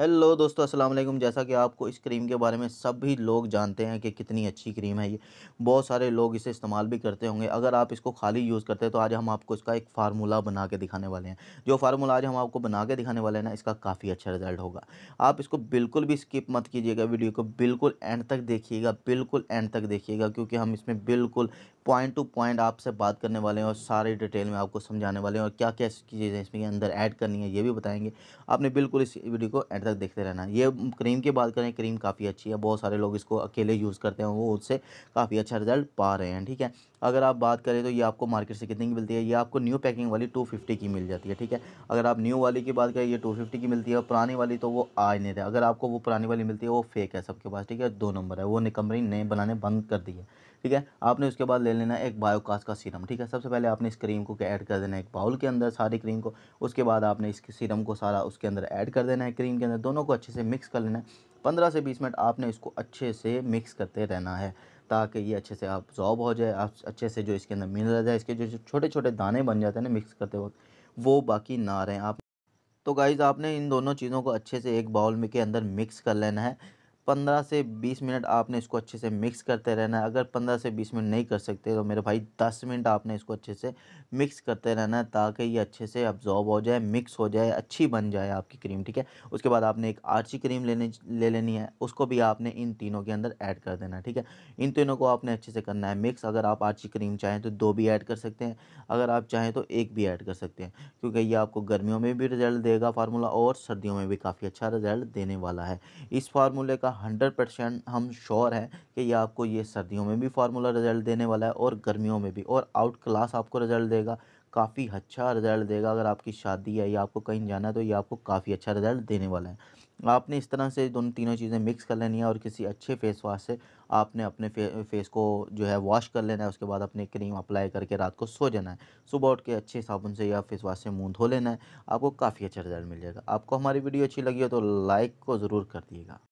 hello दोस्तों अस्सलाम वालेकुम जैसा कि आपको इस क्रीम के बारे में सभी लोग जानते हैं कि कितनी अच्छी क्रीम है ये बहुत सारे लोग इसे इस्तेमाल भी करते होंगे अगर आप इसको खाली यूज़ करते हैं तो आज हम आपको इसका एक फार्मूला बना के दिखाने वाले हैं जो फार्मूला आज हम आपको बना के दिखाने वाले हैं ना इसका काफ़ी अच्छा रिजल्ट होगा आप इसको बिल्कुल भी स्किप मत कीजिएगा वीडियो को बिल्कुल एंड तक देखिएगा बिल्कुल एंड तक देखिएगा क्योंकि हम इसमें बिल्कुल पॉइंट टू पॉइंट आपसे बात करने वाले हैं और सारे डिटेल में आपको समझाने वाले हैं और क्या क्या चीज़ें इसमें अंदर ऐड करनी है ये भी बताएंगे आपने बिल्कुल इस वीडियो को एंड तक देखते रहना ये क्रीम की बात करें क्रीम काफ़ी अच्छी है बहुत सारे लोग इसको अकेले यूज़ करते हैं वो उससे काफ़ी अच्छा रिजल्ट पा रहे हैं ठीक है अगर आप बात करें तो ये आपको मार्केट से कितने की मिलती है ये आपको न्यू पैकिंग वाली फिफ्टी की मिल जाती है ठीक है अगर आप न्यू वाली की बात करें ये फिफ्टी की मिलती है और पुरानी वाली तो वो आ ही नहीं रहा अगर आपको वो पुरानी वाली मिलती है वो फेक है सबके पास ठीक है दो नंबर है वो निकमरी नए बनाने बंद कर दी है ठीक है आपने उसके बाद ले लेना एक बायोकास का सीरम ठीक है सबसे पहले आपने इस क्रीम को ऐड कर देना है एक बाउल के अंदर सारी क्रीम को उसके बाद आपने इस सीरम को सारा उसके अंदर ऐड कर देना है क्रीम के अंदर है दोनों को अच्छे से मिक्स कर लेना है पंद्रह से बीस मिनट आपने इसको अच्छे से मिक्स करते रहना है ताकि ये अच्छे से ऑब्जॉर्ब हो जाए आप अच्छे से जो इसके अंदर मिनरल है इसके जो छोटे छोटे दाने बन जाते हैं ना मिक्स करते वक्त वो बाकी ना रहें आप तो गाइज़ आपने इन दोनों चीज़ों को अच्छे से एक बाउल में के अंदर मिक्स कर लेना है पंद्रह से बीस मिनट आपने इसको अच्छे से मिक्स करते रहना है अगर पंद्रह से बीस मिनट नहीं कर सकते तो मेरे भाई दस मिनट आपने इसको अच्छे से मिक्स करते रहना है ताकि ये अच्छे से अब्जॉर्ब हो जाए मिक्स हो जाए अच्छी बन जाए आपकी क्रीम ठीक है उसके बाद आपने एक आर्ची क्रीम लेने ले लेनी है उसको भी आपने इन तीनों के अंदर ऐड कर देना है ठीक है इन तीनों को आपने अच्छे से करना है मिक्स अगर आप आर्ची क्रीम चाहें तो दो भी ऐड कर सकते हैं अगर आप चाहें तो एक भी ऐड कर सकते हैं क्योंकि ये आपको गर्मियों में भी रिजल्ट देगा फार्मूला और सर्दियों में भी काफ़ी अच्छा रिजल्ट देने वाला है इस फार्मूले का हंड्रेड परसेंट हम श्योर हैं कि ये आपको ये सर्दियों में भी फार्मूला रिज़ल्ट देने वाला है और गर्मियों में भी और आउट क्लास आपको रिज़ल्ट देगा काफ़ी अच्छा रिज़ल्ट देगा अगर आपकी शादी है या आपको कहीं जाना है तो ये आपको काफ़ी अच्छा रिज़ल्ट देने वाला है आपने इस तरह से दोनों तीनों चीज़ें मिक्स कर लेनी है और किसी अच्छे फेस वाश से आपने अपने फे, फेस को जो है वॉश कर लेना है उसके बाद अपने क्रीम अप्लाई करके रात को सो जाना है सुबह उठ के अच्छे साबुन से या फेस वाश से मुंह धो लेना है आपको काफ़ी अच्छा रिजल्ट मिल जाएगा आपको हमारी वीडियो अच्छी लगी हो तो लाइक को ज़रूर कर दिएगा